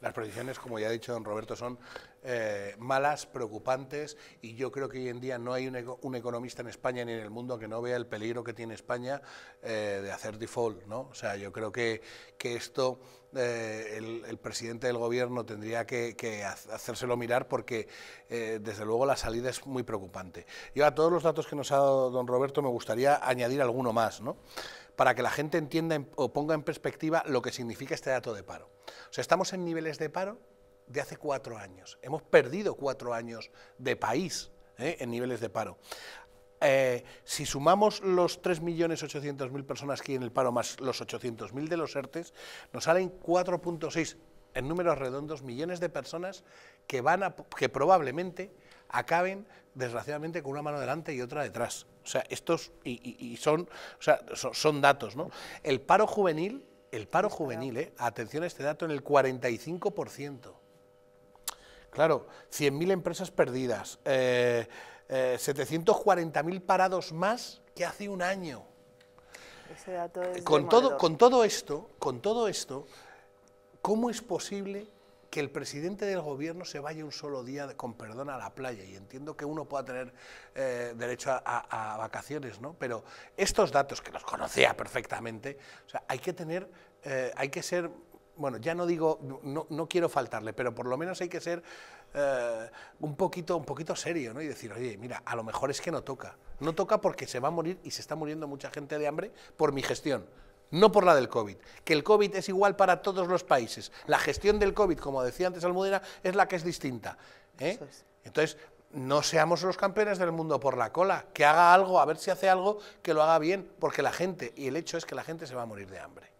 Las predicciones, como ya ha dicho don Roberto, son eh, malas, preocupantes y yo creo que hoy en día no hay un, economista en España ni en el mundo que no vea el peligro que tiene España eh, de hacer default. ¿no? O sea, yo creo que, esto eh, el, presidente del gobierno tendría que, que hacérselo mirar porque desde luego la salida es muy preocupante. Yo a todos los datos que nos ha dado don Roberto me gustaría añadir alguno más. ¿no? para que la gente entienda o ponga en perspectiva lo que significa este dato de paro. O sea, estamos en niveles de paro de hace cuatro años. Hemos perdido cuatro años de país ¿eh? en niveles de paro. Eh, si sumamos los 3.800.000 personas que hay en el paro más los 800.000 de los ERTES, nos salen 4.6, en números redondos, millones de personas que, van que probablemente acaben, desgraciadamente, con una mano delante y otra detrás. O sea, estos, y, son, datos, ¿no? El paro juvenil, el paro juvenil, eh, atención a este dato, en el 45%. Claro, 100.000 empresas perdidas, 740.000 eh, eh, parados más que hace un año. con, todo, con todo esto, con todo esto, ¿cómo es posible que el presidente del gobierno se vaya un solo día, con perdón, a la playa. Y entiendo que uno pueda tener eh, derecho a, vacaciones, ¿no? Pero estos datos, que los conocía perfectamente, hay que tener, eh, hay que ser, bueno, ya no digo, no, quiero faltarle, pero por lo menos hay que ser eh, un, poquito, un poquito serio, ¿no? Y decir, oye, mira, a lo mejor es que no toca. No toca porque se va a morir y se está muriendo mucha gente de hambre por mi gestión no por la del COVID, que el COVID es igual para todos los países. La gestión del COVID, como decía antes Almudena, es la que es distinta. ¿eh? Entonces, no seamos los campeones del mundo por la cola, que haga algo, a ver si hace algo, que lo haga bien, porque la gente, y el hecho es que la gente se va a morir de hambre.